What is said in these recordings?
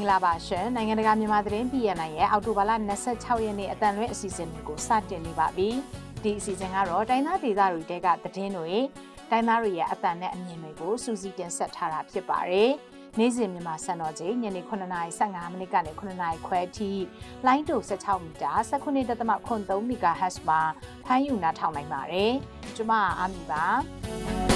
င်္ဂလာပါရှင်နိုင်ငံတကာမြန်မာသတင်း PNN ရဲ့အောက်တိုဘာလ26ရက်နေ့အတန်လွဲအစီအစဉ်တွေကိုစတင်နေပါပြီဒီအစီအစဉ်ကတော့တိုင်းသားဒေသတွေတဲကသတင်းတွေတိုင်းသားတွေရဲ့အတန်နဲ့အမြင်တွေကိုစူးစီးတင်ဆက်ထားတာဖြစ်ပါတယ်နေ့စဉ်မြန်မာစံတော်ချိန်ညနေ9:55မိနစ်ကနေ9:00ခွဲအထိလိုင်းတူ16မီတာ19.3 MHz မှာဖမ်းယူနားထောင်နိုင်ပါတယ်ကျွန်မအာမီပါ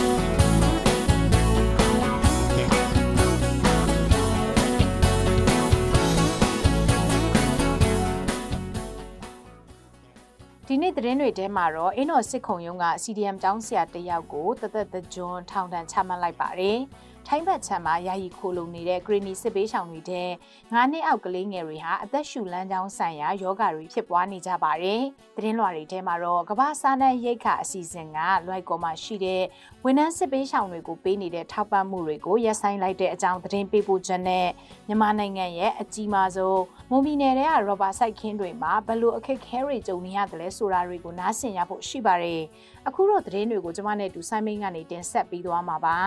ဒီနေ့သတင်းတွေထဲမှာတော့အင်းတော်စစ်ခုံရုံးက CDM တောင်းဆရာတယောက်ကိုတသက်တကျွန်းထောင်ဒဏ်ချမှတ်လိုက်ပါတယ်။ထိုင်းဘက်ခြမ်းမှာယာယီခိုလုံနေတဲ့ဂရီနီစစ်ပေးဆောင်တွေတဲ့9နှစ်အောက်ကလေးငယ်တွေဟာအသက်ရှူလမ်းကြောင်းဆိုင်ရာယောဂတွေဖြစ်ပွားနေကြပါတယ်။သတင်းလွှာတွေထဲမှာတော့ကမ္ဘာစားနပ်ရိက္ခာအစီအစဉ်ကလွိုက်ကော်မှာရှိတဲ့ဝန်ထမ်းစစ်ပေးဆောင်တွေကိုပေးနေတဲ့ထောက်ပံ့မှုတွေကိုရပ်ဆိုင်းလိုက်တဲ့အကြောင်းသတင်းပေးပို့ချက်နဲ့မြန်မာနိုင်ငံရဲ့အကြီးမားဆုံးမွန်ပြည်နယ်ထဲကရောဘာစိုက်ခင်းတွေမှာဘလို့အခက်ခဲတွေကြုံနေရတယ်လဲဆိုတာတွေကိုနားဆင်ရဖို့ရှိပါတယ်။အခုတော့သတင်းတွေကိုကျွန်မနဲ့တူဆိုင်မင်းကနေတင်ဆက်ပေးသွားမှာပါ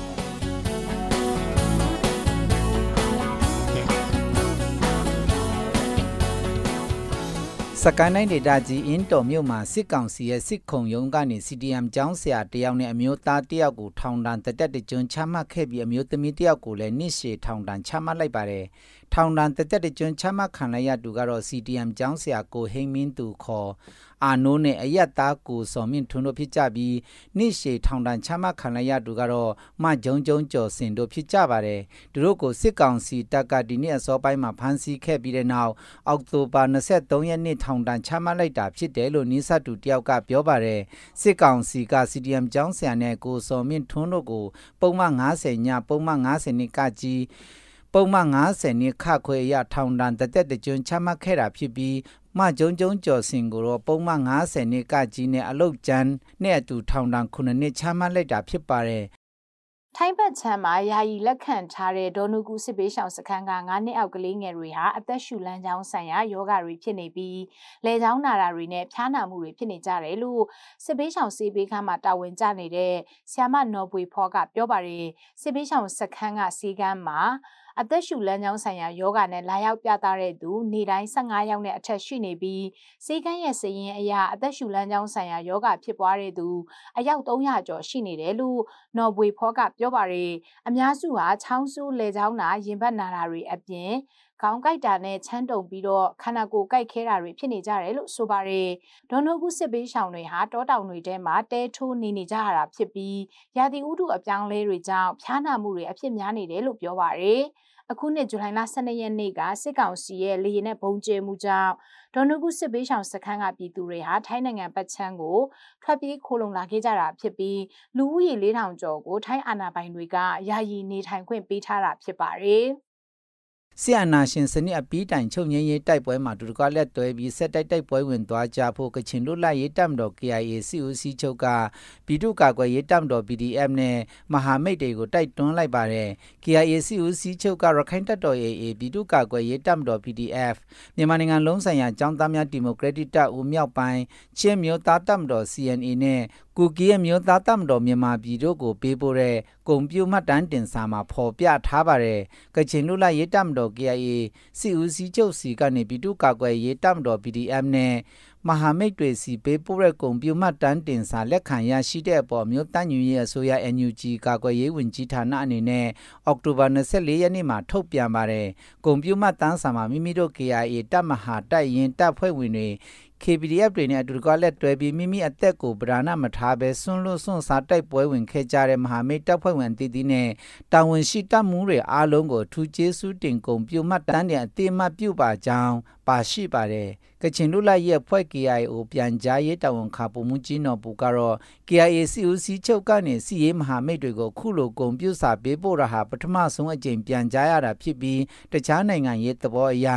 ။စကိုင်းတိုင်းဒေသကြီးအင်းတော်မြို့မှာစစ်ကောင်စီရဲ့စစ်ခုံရုံးကနေ CDM ကျောင်းဆရာတယောက်နဲ့အမျိုးသားတယောက်ကိုထောင်ဒဏ်တက်တကျွန်းချမှတ်ခဲ့ပြီးအမျိုးသမီးတယောက်ကိုလည်းနှစ်ရှည်ထောင်ဒဏ်ချမှတ်လိုက်ပါတယ်ထောင်ဒဏ်တသက်တကျွန်းချမှတ်ခံလိုက်ရသူကတော့ CDM ကျောင်းဆရာကိုဟိမင်းသူခေါ်အာနိုးနဲ့အယက်သားကိုစော်မြင့်ထွန်းတို့ဖြစ်ကြပြီးနေ့ရှည်ထောင်ဒဏ်ချမှတ်ခံလိုက်ရသူကတော့မဂျုံဂျုံကျော်စင်တို့ဖြစ်ကြပါတယ်သူတို့ကိုစစ်ကောင်စီတပ်ကဒီနေ့အစောပိုင်းမှာဖမ်းဆီးခဲ့ပြီးတဲ့နောက်အောက်တိုဘာ23ရက်နေ့ထောင်ဒဏ်ချမှတ်လိုက်တာဖြစ်တယ်လို့နိစတ်သူတယောက်ကပြောပါတယ်စစ်ကောင်စီက CDM ကျောင်းဆရာနဲ့ကိုစော်မြင့်ထွန်းတို့ကိုပုံမှန်90ညပုံမှန်90နှစ်ကကြီးပုံမှန်90နှစ်ခခွေရထောင်ဒဏ်တသက်တကျွန်းချမှတ်ခဲ့တာဖြစ်ပြီးမဂျုံဂျုံကျော်စင်ကိုတော့ပုံမှန်90နှစ်ကကြီးနဲ့အလုတ်ကျန်းနဲ့အတူထောင်ဒဏ်9နှစ်ချမှတ်လိုက်တာဖြစ်ပါတယ်ထိုင်းဘက်ခြမ်းမှာယာယီလက်ခံထားတဲ့ဒေါ်နုကူစစ်ပေးဆောင်စခန်းက9နှစ်အောက်ကလေးငယ်တွေဟာအသက်ရှူလမ်းကြောင်းဆိုင်ရာယောဂတွေဖြစ်နေပြီးလေကြောင်းနာတာတွေနဲ့ဖျားနာမှုတွေဖြစ်နေကြတယ်လို့စစ်ပေးဆောင်စေပေးခန်းမှာတာဝန်ကျနေတဲ့ဆ iam နော်ပွေဖောကပြောပါတယ်စစ်ပေးဆောင်စခန်းကစီကန်းမှာအသက်ရှူလမ်းကြောင်းဆိုင်ရာယောဂနဲ့လာရောက်ပြသတဲ့သူနေ့တိုင်း15ရောက်နဲ့အထက်ရှိနေပြီးစေကန်းရဲ့စည်ရင်အရာအသက်ရှူလမ်းကြောင်းဆိုင်ရာယောဂဖြစ်ပွားတဲ့သူအယောက်300ကျော်ရှိနေတယ်လို့နော်ဘွေဖောကပြောပါတယ်အများစုဟာချောင်းဆိုးလေချောင်းနာရင်ဘတ်နာတာတွေအပြင်ခေါင်းကိုက်တာနဲ့ချမ်းတုံပြီးတော့ခန္ဓာကိုယ်ကိုက်ခဲတာတွေဖြစ်နေကြတယ်လို့ဆိုပါတယ်ဒေါ်နုကုစစ်ပေးဆောင်တွေဟာတောတောင်တွေထဲမှာတဲထိုးနေနေကြရတာဖြစ်ပြီးရာသီဥတုအပြောင်းလဲတွေကြောင့်ဖျားနာမှုတွေအဖြစ်များနေတယ်လို့ပြောပါတယ်အခုနှစ်ဇူလိုင်လ12ရက်နေ့ကစစ်ကောင်စီရဲ့လေရင်နဲ့ဘုံကျဲမှုကြောင့်ဒေါ်နုကုစစ်ပေးဆောင်စခန်းကပြည်သူတွေဟာထိုင်းနိုင်ငံပတ်ချမ်းကိုထွက်ပြေးခိုးလုံလာခဲ့ကြတာဖြစ်ပြီးလူဦးရေ4000ကျော်ကိုထိုင်းအာဏာပိုင်တွေကယာယီနေထိုင်ခွင့်ပေးထားတာဖြစ်ပါတယ်။ဆရာနာရှင်စနစ်အပီးတိုင်ချုပ်ငင်းရေးတိုက်ပွဲမှာဒုတိယလက်တွဲပြီးဆက်တိုက်တိုက်ပွဲဝင်သွားကြဖို့ကချင်လွတ်လပ်ရေးတပ်မတော် KIA စီဦးစီးချုပ်ကပြည်သူ့ကာကွယ်ရေးတပ်မတော် BDM နဲ့မဟာမိတ်တွေကိုတိုက်တွန်းလိုက်ပါတယ်။ KIA စီဦးစီးချုပ်ကရခိုင်တပ်တော် AA ပြည်သူ့ကာကွယ်ရေးတပ်မတော် PDF မြန်မာနိုင်ငံလုံးဆိုင်ရာចောင်းသားများဒီမိုကရက်တစ်တပ်ဦးမြောက်ပိုင်းချင်းမျိုးသားတပ်မတော် CNA နဲ့ကူကီရဲ့မျိုးသားတမတော်မြန်မာပြည်တို့ကို ပေးပို့တဲ့ကွန်ပျူမှတ်တမ်းတင်စာမှာဖော်ပြထားပါတယ်။ကချင်လူလာရေးတမတော် KIA စီဦးစီချုပ်စီကနေပြည်သူ့ကာကွယ်ရေးတမတော် PDM နဲ့မဟာမိတ်တွေစီပေးပို့တဲ့ကွန်ပျူမှတ်တမ်းတင်စာလက်ခံရရှိတဲ့အပေါ်မျိုးတန်ယူရေးအစိုးရ NUG ကာကွယ်ရေးဝန်ကြီးဌာနအနေနဲ့အောက်တိုဘာ24ရက်နေ့မှာထုတ်ပြန်ပါတယ်။ကွန်ပျူမှတ်တမ်းစာမှာမိမိတို့ KIA တပ်မဟာတိုက်ရင်တပ်ဖွဲ့ဝင်တွေ KPDF တွေနဲ့အတူတကွလက်တွဲပြီးမိမိအသက်ကိုပဓာဏမထားဘဲစွန့်လွတ်စွန့်စားတိုက်ပွဲဝင်ခဲ့ကြတဲ့မဟာမိတ်တပ်ဖွဲ့ဝင်တည်တည်နဲ့တာဝန်ရှိတပ်မှုတွေအားလုံးကို ထူးကျေးဇူးတင်ကုန်ပြုမှတ်တမ်းတဲ့အတိအမှတ်ပြုပါကြောင်းပါရှိပါတယ်။ကချင်လူလိုက်ရဲ့ဖွဲ့ KIO ပြန်ကြားရေးတာဝန်ခံပုံမှုကြီးနော်ပူကတော့ KIA CUC ချုပ်ကနေစီရေးမဟာမိတ်တွေကိုခုလိုဂုံပြုစာပေးဖို့ရဟာပထမဆုံးအကြိမ်ပြန်ကြားရတာဖြစ်ပြီးတခြားနိုင်ငံရဲ့သဘောအရ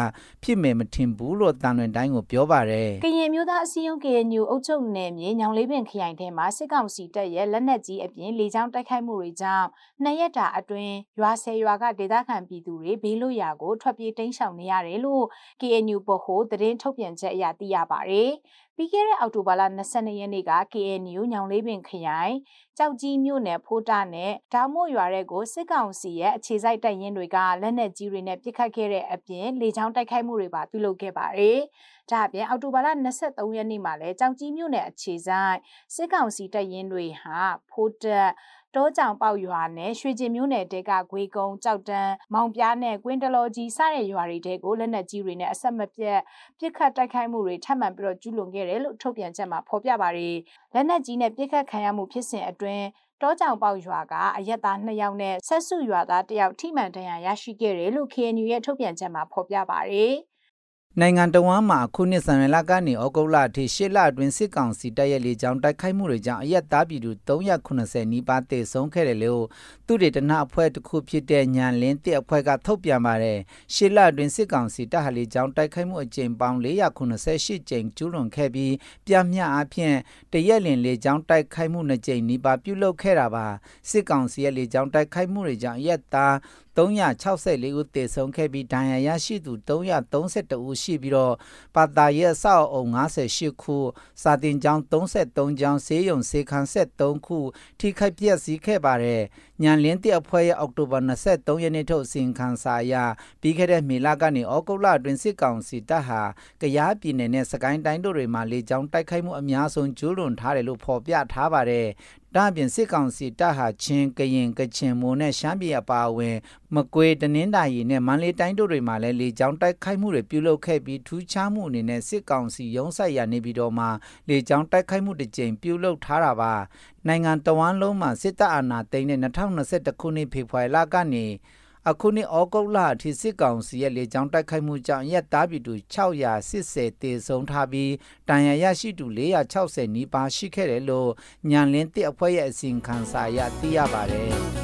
ဖြစ်မယ်မထင်ဘူးလို့တန်လွင်တိုင်းကိုပြောပါတယ်။ကရင်မျိုးသားအစည်းအရုံး KNU အုပ်ချုပ်နယ်မြေညောင်လေးပင်ခရိုင်ထဲမှာစစ်ကောင်စီတပ်ရဲ့လက်နက်ကြီးအပြင်လေကြောင်းတိုက်ခိုက်မှုတွေကြောင့်နှစ်ရက်တာအတွင်းရွာဆယ်ရွာကဒေသခံပြည်သူတွေဘေးလွတ်ရာကိုထွက်ပြေးတိမ်းရှောင်နေရတယ်လို့ KNU ဗဟိုသတင်းထုတ်ပြန်ချက်အရသိရပါတယ်။ပြီးခဲ့တဲ့အောက်တိုဘာလ22ရက်နေ့က KNU ညောင်လေးပင်ခရိုင်ကြောက်ကြီးမြို့နယ်ဖိုးတာနဲ့ဓာမို့ရွာတဲ့ကိုစစ်ကောင်စီရဲ့အခြေစိုက်တပ်ရင်းတွေကလက်နက်ကြီးတွေနဲ့ပစ်ခတ်ခဲ့တဲ့အပြင်လေကြောင်းတိုက်ခိုက်မှုတွေပါပြုလုပ်ခဲ့ပါတယ်။ဒါအပြင်အောက်တိုဘာလ23ရက်နေ့မှာလည်းကြောက်ကြီးမြို့နယ်အခြေစိုက်စစ်ကောင်စီတပ်ရင်းတွေဟာဖိုးတက်တောကြောင်ပေါက်ရွာနဲ့ရွှေကျင်မြို့နယ်တဲကဂွေကုံကြောက်တန်းမောင်ပြားနဲ့ကွင်းတလောကြီးစတဲ့ရွာတွေတဲကိုလက်နက်ကြီးတွေနဲ့အဆက်မပြတ်ပစ်ခတ်တိုက်ခိုက်မှုတွေထပ်မံပြီးတော့ကျူးလွန်ခဲ့တယ်လို့ထုတ်ပြန်ချက်မှာဖော်ပြပါရယ်လက်နက်ကြီးနဲ့ပစ်ခတ်ခံရမှုဖြစ်စဉ်အတွင်းတောကြောင်ပေါက်ရွာကအရက်သား2ယောက်နဲ့ဆက်စုရွာသား1ယောက်ထိမှန်ဒဏ်ရာရရှိခဲ့တယ်လို့ KNU ရဲ့ထုတ်ပြန်ချက်မှာဖော်ပြပါရယ်နိုင်ငံတော်ဝန်မှခုနှစ်ဇန်နဝါရီလကနေဩဂုတ်လအထိရှစ်လအတွင်းစစ်ကောင်စီတပ်ရဲ့လေကြောင်းတိုက်ခိုက်မှုတွေကြောင့်အရက်သားပြည်သူ390နီးပါးသေဆုံးခဲ့တယ်လို့သူတေတနာအဖွဲ့တစ်ခုဖြစ်တဲ့ညံလင်းတက်အဖွဲ့ကထုတ်ပြန်ပါတယ်ရှစ်လအတွင်းစစ်ကောင်စီတပ်ဟာလေကြောင်းတိုက်ခိုက်မှုအကြိမ်ပေါင်း498ကြိမ်ကျူးလွန်ခဲ့ပြီးပြမျှအဖြစ်တရက်လင်လေကြောင်းတိုက်ခိုက်မှု2ကြိမ်နီးပါးပြုလုပ်ခဲ့တာပါစစ်ကောင်စီရဲ့လေကြောင်းတိုက်ခိုက်မှုတွေကြောင့်အရက်သား364ဦးသေဆုံးခဲ့ပြီးဒဏ်ရာရရှိသူ332ဦးရှိပြီးတော့ပါတာရဲ့အဆောက်အုံ58ခုစာတင်ကျောင်း33ကျောင်းဆေးရုံဆေးခန်း73ခု ထိခိုက်ပျက်စီးခဲ့ပါတယ်ညံလင်းတစ်အဖွဲ့ရဲ့အောက်တိုဘာ23ရက်နေ့ထုတ်အစီရင်ခံစာအရပြီးခဲ့တဲ့မေလကနေဩဂုတ်လအတွင်းစစ်ကောင်စီတပ်ဟာကယားပြည်နယ်နဲ့စကိုင်းတိုင်းတို့တွေမှာလေကြောင်းတိုက်ခိုက်မှုအများဆုံးကျူးလွန်ထားတယ်လို့ဖော်ပြထားပါတယ်ဒါပြင်စစ်ကောင်စီတပ်ဟာချင်းကရင်ကချင်မွန်နဲ့ရှမ်းပြည်အပါအဝင်မကွေတနင်္သာရီနဲ့မန္တလေးတိုင်းတို့တွေမှာလည်းလေကြောင်းတိုက်ခိုက်မှုတွေပြုလုပ်ခဲ့ပြီးထူးခြားမှုအနေနဲ့စစ်ကောင်စီရုံးဆိုင်ရာနေပြီးတော့မှလေကြောင်းတိုက်ခိုက်မှုတစ်ကြိမ်ပြုလုပ်ထားတာပါနိုင်ငံတဝန်းလုံးမှာစစ်တပ်အာဏာသိမ်းတဲ့2021ခုနှစ်ဖေဖော်ဝါရီလကနေအခုနှစ်ဩဂုတ်လအထိစစ်ကောင်စီရဲ့လေကြောင်းတိုက်ခိုက်မှုကြောင့်ရက်သားပြည်သူ680တေဆုံးထားပြီးတန်ရာရရှိသူ460နီးပါးရှိခဲ့တယ်လို့ညံလင်းတစ်အဖွဲ့ရဲ့အစီရင်ခံစာအရသိရပါတယ်။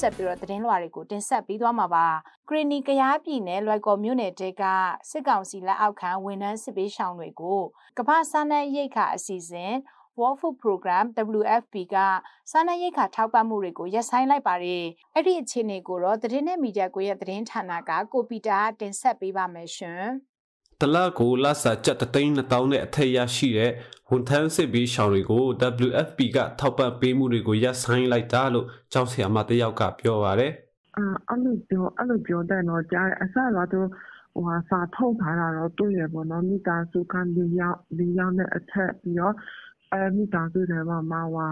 ဆက်ပြီးတော့သတင်းလွှာတွေကိုတင်ဆက်ပေးသွားမှာပါ။ကရီနီကရားပြည်နယ်လွိုက်ကော်မြို့နယ်တဲကစစ်ကောင်စီလက်အောက်ခံဝန်ထမ်းစစ်ပေးရှောင်တွေကိုကမ္ဘာစားနပ်ရိက္ခာအစီအစဉ် World Food Program WFP ကစားနပ်ရိက္ခာထောက်ပံ့မှုတွေကိုရပ်ဆိုင်းလိုက်ပါတယ်။အဲ့ဒီအခြေအနေကိုတော့သတင်းနဲ့မီဒီယာကိုရဲ့သတင်းဌာနကကိုပီတာတင်ဆက်ပေးပါမယ်ရှင်။တလကိုလစာကျပ်3000နဲ့အထက်ရရှိတဲ့ဝန်ထမ်းစစ်ပြီးရှောင်တွေကို WFP ကထောက်ပံ့ပေးမှုတွေကိုရပ်ဆိုင်းလိုက်တာလို့ကျောင်းဆရာမတယောက်ကပြောပါရယ်အဲ့လိုပြောအဲ့လိုပြောတဲ့တော့ကြားအစကတော့ဟိုဟာစာထုတ်ထားတာတော့တွေ့ရပေါ့နော်မိသားစုက၄ယောက်၄ယောက်နဲ့အထက်ပြီးတော့အဲမိသားစုတွေမှာမှာဟာ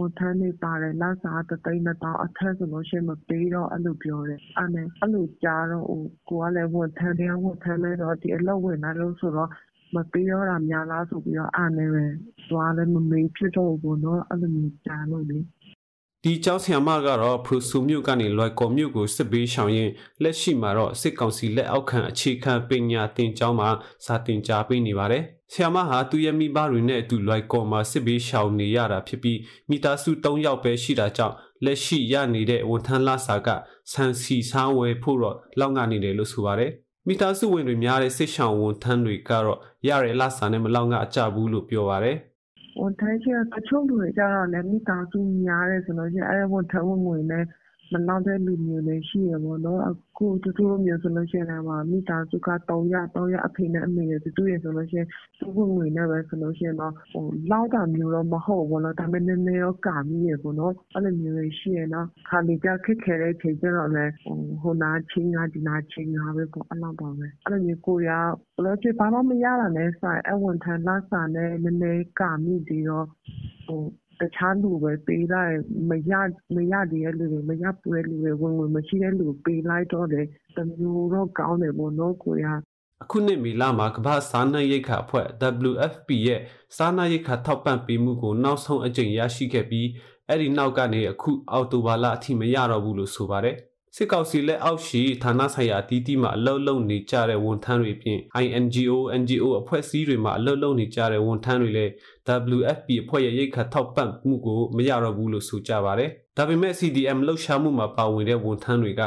ဝန်ထမ်းတွေပါတယ်။လစာက၁၂၀,၀၀၀အထက်ဆိုလို့ရှိရင်မပေးတော့အဲ့လိုပြောတယ်။အဲ့ဒါနဲ့အဲ့လိုကြားတော့ကိုယ်ကလည်းဝန်ထမ်းထဲကဝန်ထမ်းပဲနော်။ဒီအလုပ်ဝင်လိုက်လို့ဆိုတော့မပေးတော့တာများလားဆိုပြီးတော့အဲ့ဒါနဲ့ပဲသွားလည်းမမေးဖြစ်တော့ဘူးပေါ့နော်။အဲ့လိုမျိုးကြားလို့လေ။”ဒီကျောင်းဆရာမကတော့ဖရူဆိုမြို့ကနေလွိုင်ကော်မြို့ကိုစစ်ဘေးရှောင်ရင်းလက်ရှိမှာတော့စစ်ကောင်စီလက်အောက်ခံအခြေခံပညာသင်ကျောင်းမှာစာသင်ကြားပေးနေပါတယ်ဆ iam ဟာသူ့ရဲ့မိဘတွေနဲ့အတူလိုက်ကော်မှာစစ်ဘေးရှောင်နေရတာဖြစ်ပြီးမိသားစု၃ယောက်ပဲရှိတာကြောင့်လက်ရှိရနေတဲ့ဝန်ထမ်းလစာကဆန်စီစားဝယ်ဖို့တော့လောက်ငါနေတယ်လို့ဆိုပါတယ်။မိသားစုဝင်တွေများတဲ့စစ်ရှောင်ဝန်ထမ်းတွေကတော့ရတဲ့လစာနဲ့မလောက်ငါအကြဘူးလို့ပြောပါတယ်။ဝန်ထမ်းချင်းတချို့လူတွေကြတော့လည်းမိသားစုများတယ်ဆိုလို့ရှိရင်အဲဝန်ထမ်းဝင်ငွေနဲ့နောက်တဲ့လူမျိုးလည်းရှိရပေါ့နော်အခုသူတို့မျိုးဆိုလို့ရှိရင်လည်းမိသားစုက300 300အဖေနဲ့အမေနဲ့သူတို့ရဆိုလို့ရှိရင်သူ့ဝင်ငွေနဲ့ပဲဆိုလို့ရှိရင်တော့ဟိုလောက်တာမျိုးတော့မဟုတ်ဘူးနော်ဒါပေမဲ့နည်းနည်းတော့ကာမိရပေါ့နော်အဲ့လိုမျိုးလည်းရှိရနော်ခါလေပြခက်ခဲတဲ့ချိန်ကျတော့လည်းဟိုနာချင်းငါဒီနာချင်းငါပဲပေါ့အဲ့လောက်ပါပဲအဲ့လိုမျိုးကိုရဘလို့ချေဘာမှမရတာနဲ့ဆိုင်အဝန်ထမ်းလာစာနဲ့နည်းနည်းကာမိပြီးတော့ဟိုတခြားလူကိုပဲပေးလိုက်မရမရသေးတဲ့လူတွေမရပူတဲ့လူတွေဝင်ဝင်မရှိတဲ့လူကိုပေးလိုက်တော့တယ်တမျိုးတော့ကောင်းတယ်ပေါ့နော်ကိုရအခုနှစ်မေလမှာကမ္ဘာစားနပ်ရိက္ခာအဖွဲ့ WFP ရဲ့စားနပ်ရိက္ခာထောက်ပံ့ပေးမှုကိုနောက်ဆုံးအကြိမ်ရရှိခဲ့ပြီးအဲ့ဒီနောက်ကနေအခုအောက်တိုဘာလအထိမရတော့ဘူးလို့ဆိုပါတယ်။စစ်ကောင်စီလက်အောက်ရှိဌာနဆိုင်ရာအသီးသီးမှာအလုပ်လုပ်နေကြတဲ့ဝန်ထမ်းတွေအပြင် INGO NGO အဖွဲ့အစည်းတွေမှာအလုပ်လုပ်နေကြတဲ့ဝန်ထမ်းတွေလည်း WFP အဖွဲ့ရဲ့ရိတ်ခတ်ထောက်ပံ့မှုကိုမရတော့ဘူးလို့ဆိုကြပါတယ်။ဒါပေမဲ့ CDM လှုပ်ရှားမှုမှာပါဝင်တဲ့ဝန်ထမ်းတွေက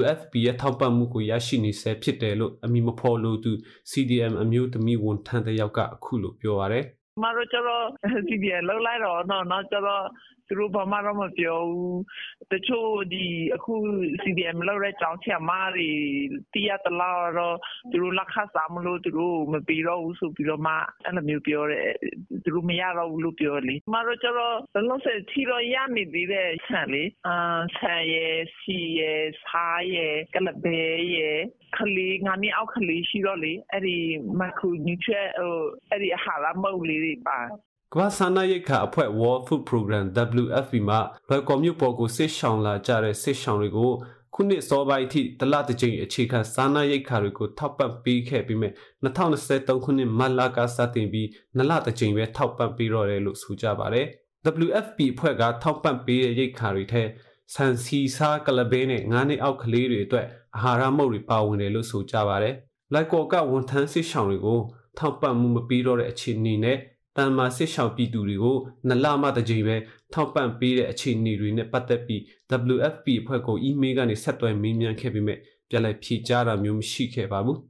WFP ရဲ့ထောက်ပံ့မှုကိုရရှိနေဆဲဖြစ်တယ်လို့အမည်မဖော်လို့သူ CDM အမျိုးသမီးဝန်ထမ်းတယောက်ကအခုလိုပြောပါတယ်။မတို့ကျတော့ CDM လုပ်လိုက်တော့နော်။နောက်ကျတော့သူတို့ဘာမှတော့မပြောဘူး။တချို့အခု CDM လုပ်တဲ့ကျောင်းဆရာမတွေသိရသလောက်ကတော့သူတို့လခစားမလို့သူတို့ကိုမပေးတော့ဘူးဆိုပြီးတော့မှအဲလိုမျိုးပြောတယ်။သူတို့မရတော့ဘူးလို့ပြောတယ်လေ။ကျမတို့ကျတော့လောလောဆယ်ထိတော့ရနေသေးတယ်ဆန်လေ။ဆန်ရယ်၊ဆီရယ်၊ဆားရယ်၊ကုလားပဲရယ်ကလေးငါနှစ်အောက်ကလေးရှိတော့လေအဲ့ဒီမခူညူချက်ဟိုအဲ့ဒီအဟာရမုတ်လေးတွေပါကမ္ဘာစာနာရိက္ခာအဖွဲ့ World Food Program WFP မှလွယ်ကော်မြို့ပေါ်ကိုစစ်ဆောင်လာကြတဲ့စစ်ဆောင်တွေကိုခုနှစ်စောပိုင်းအထိတလတစ်ကြိမ်အခြေခံစာနာရိက္ခာတွေကိုထောက်ပံ့ပေးခဲ့ပြီးမဲ့2023ခုနှစ်မတ်လကစတင်ပြီးနလတစ်ကြိမ်ပဲထောက်ပံ့ပေးတော့တယ်လို့ဆိုကြပါတယ်။ WFP အဖွဲ့ကထောက်ပံ့ပေးတဲ့ရိက္ခာတွေထဲဆန်စီစားကလဘဲနဲ့ငါးနှစ်အောက်ကလေးတွေအတွက်အာဟာရမုတ်တွေပါဝင်တယ်လို့ဆိုကြပါတယ်။လိုက်ကော်ကဝန်ထမ်းစစ်ဆောင်တွေကိုထောက်ပံ့မှုမပြီးတော့တဲ့အခြေအနေနဲ့တန်မာစစ်ဆောင်ပြည်သူတွေကိုနလမတစ်ချိန်ပဲထောက်ပံ့ပေးတဲ့အခြေအနေတွေနဲ့ပတ်သက်ပြီး WFP အဖွဲ့ကိုအီးမေးလ်ကနေဆက်သွယ်မေးမြန်းခဲ့ပေမဲ့ပြန်လည်ဖြေကြားတာမျိုးမရှိခဲ့ပါဘူး။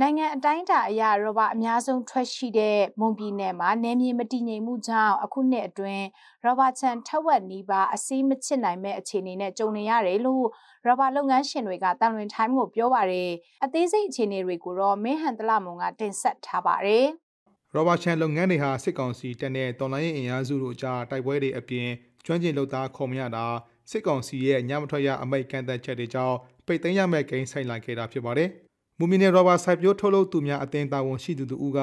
နိုင်ငံအတိုင်းအတာအရရောဘအများဆုံးထွက်ရှိတဲ့မွန်ပြည်နယ်မှာနယ်မြေမတည်ငြိမ်မှုကြောင့်အခုနှစ်အတွင်းရောဘချန်ထက်ဝက်နီးပါးအစိမ့်မချစ်နိုင်မဲ့အခြေအနေနဲ့ကြုံနေရတယ်လို့ရောဘလုပ်ငန်းရှင်တွေကတန်လွင်ထိုင်းကိုပြောပါတယ်။အသေးစိတ်အခြေအနေတွေကိုတော့မင်းဟန်တလမုံကတင်ဆက်ထားပါတယ်။ရောဘချန်လုပ်ငန်းတွေဟာစစ်ကောင်စီတပ်နဲ့တော်လိုင်းရင်အင်အားစုတို့ကြားတိုက်ပွဲတွေအပြင်ကျွမ်းကျင်လုပ်သားခေါ်မရတာစစ်ကောင်စီရဲ့ညမထွက်ရအမိန့်ကန့်သတ်ချက်တွေကြောင့်ပိတ်သိမ်းရမယ့်ဂိမ်းဆိုင်လာခဲ့တာဖြစ်ပါတယ်။မူမီနယ်ရောဘာစိုက်ပျိုးထုတ်လုပ်သူများအသင်းတာဝန်ရှိသူတို့က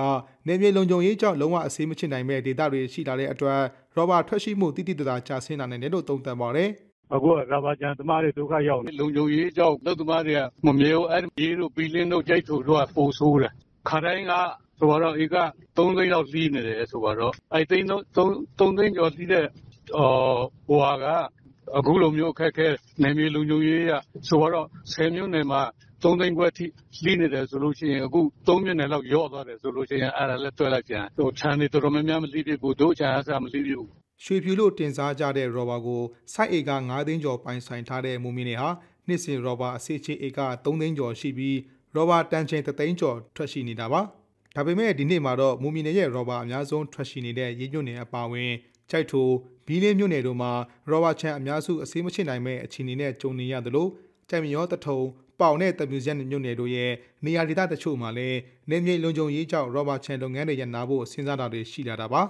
နေပြည်လုံခြုံရေးကြောင့်လုံးဝအဆေးမချနိုင်မဲ့ဒေသတွေရှိလာတဲ့အတွက်ရောဘာထွက်ရှိမှုတိတိတသာကျဆင်းလာနိုင်တယ်လို့သုံးသပ်ပါတယ်။အခုကရာဘာကြံသမားတွေဒုက္ခရောက်နေလုံခြုံရေးအကြောင်းလက်သမားတွေကမမြေဘူးအဲ့ဒီတို့ပီလင်းတို့ကြိုက်ထုတ်တော့ပိုဆိုးတယ်ခါတိုင်းကဆိုတော့ဧက3သိန်းလောက်လီးနေတယ်ဆိုတော့အဲ့သိန်း3သိန်းကျော်လီးတဲ့ဟိုဟာကအခုလိုမျိုးအခက်ခဲနေမြေလုံခြုံရေးကဆိုတော့10မြို့နယ်မှာ၃သိန်းခွဲအထိလှီးနေတယ်ဆိုလို့ရှိရင်အခု၃မျက်နှာလောက်လျော့သွားတယ်ဆိုလို့ရှိရင်အဲဒါလည်းတွက်လိုက်ပြန်။ခြံတွေတော်တော်များများမလှီးဖြစ်ဘူး။ဒို့ခြံကအစမလှီးဖြစ်ဘူး။”ရွှေဖြူလို့တင်စားကြတဲ့ရော်ဘာကိုစိုက်ဧက၅သိန်းကျော်ပိုင်ဆိုင်ထားတဲ့မိုးမင်းတွေဟာနှစ်စဉ်ရော်ဘာအစေ့ချိန်ဧက၃သိန်းကျော်ရှိပြီးရော်ဘာတန်ချိန်၁သိန်းကျော်ထွက်ရှိနေတာပါ။ဒါပေမဲ့ဒီနှစ်မှာတော့မွန်ပြည်နယ်ရဲ့ရော်ဘာအများဆုံးထွက်ရှိနေတဲ့ရေးမြို့နယ်အပါအဝင်ကျိုက်ထို၊ဘီးလင်းမြို့နယ်တို့မှာရော်ဘာခြံအများစုအစေးမဖြစ်နိုင်မယ့်အခြေအနေနဲ့ကြုံနေရသလိုကျိုက်မရော၊သထုံပေါင်နဲ့တမြူဇက်မြို့နယ်တို့ရဲ့နေရာဒေသတချို့မှာလည်းနေမြေလုံခြုံရေးကြောင့်ရောဘတ်ချန်လုပ်ငန်းတွေရနာဖို့စဉ်းစားတာတွေရှိလာတာပါ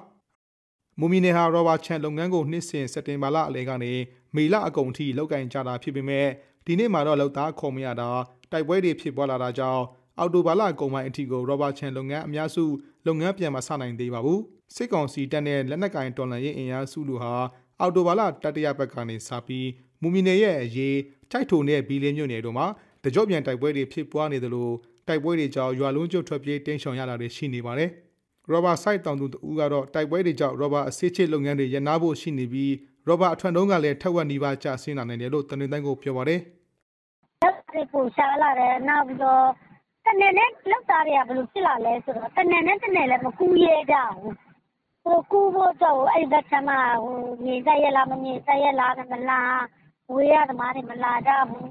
။မူမီနယ်ဟာရောဘတ်ချန်လုပ်ငန်းကိုနှစ်စဉ်စက်တင်ဘာလအလယ်ကနေမေလအကုန်အထိလောက်ကင်ကြတာဖြစ်ပေမဲ့ဒီနေ့မှာတော့လောက်သားခေါ်မရတာတိုက်ပွဲတွေဖြစ်ပွားလာတာကြောင့်အော်တိုဘာလအကုန်ပိုင်းအထိကိုရောဘတ်ချန်လုပ်ငန်းအများစုလုပ်ငန်းပြန်မဆနိုင်သေးပါဘူး။စစ်ကောင်စီတပ်နဲ့လက်နက်ကင်တော်လှန်ရေးအင်အားစုလူဟာအော်တိုဘာလတတိယဘက်ကနေစပြီးမူမီနယ်ရဲ့အရေးထိုက်ထုံတဲ့ဘီလင်းမြို့နယ်တို့မှာတကြော့ပြန်တိုက်ပွဲတွေဖြစ်ပွားနေသလိုတိုက်ပွဲတွေကြောင့်ရွာလုံးကျွတ်ထွက်ပြေးတင်းရှောင်ရတာတွေရှိနေပါတယ်။ Robber Site တောင်သူတဦးကတော့တိုက်ပွဲတွေကြောင့် Robber အစစ်ချစ်လုပ်ငန်းတွေရပ်နားဖို့ရှိနေပြီး Robber အထွန်းတုံးကလည်းထက်ဝက်နီးပါးကျဆင်းလာနိုင်တယ်လို့တနင်္သနွေကိုပြောပါတယ်။လက်တွေပူရှားလာတယ်နောက်ပြီးတော့တနင်္နဲ့လောက်သားတွေကဘယ်လိုဖြစ်လာလဲဆိုတော့တနင်္နဲ့တနင်္လည်းမကူရဲကြဘူး။ဟိုကူဖို့တော့အဲ့ဒါချမဟိုမြေဆက်ရလားမမြေဆက်ရလားမလားဝေးရသမားတွေမလာကြဘူး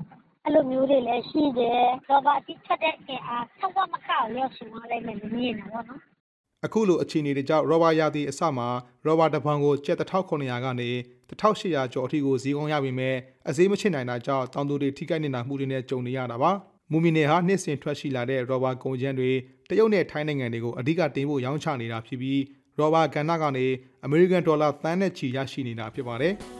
အဲ့လိုမျိုးတွေလည်းရှိတယ်။ရောဘာတိချက်တဲ့အချိန်အားဆောက်ဝမခကိုရောက်ရှင်သွားလိုက်မယ်မမြင်တာပေါ့နော်။အခုလိုအခြေအနေတွေကြောင့်ရောဘာယာတီအစမှာရောဘာတပံကိုကျက်1900ကနေ1800ကျော်အထိကိုဈေးကောင်းရပြီမဲ့အဈေးမချနိုင်တာကြောင့်တောင်သူတွေထိခိုက်နေတာမှုတွေနဲ့ကြုံနေရတာပါ။မူမီနယ်ဟာနှစ်စဉ်ထွက်ရှိလာတဲ့ရောဘာကုန်ကျန်းတွေတရုတ်နဲ့ထိုင်းနိုင်ငံတွေကိုအဓိကတင်ဖို့ရောင်းချနေတာဖြစ်ပြီးရောဘာကဏ္ဍကနေအမေရိကန်ဒေါ်လာသန်းနဲ့ချီရရှိနေတာဖြစ်ပါတယ်။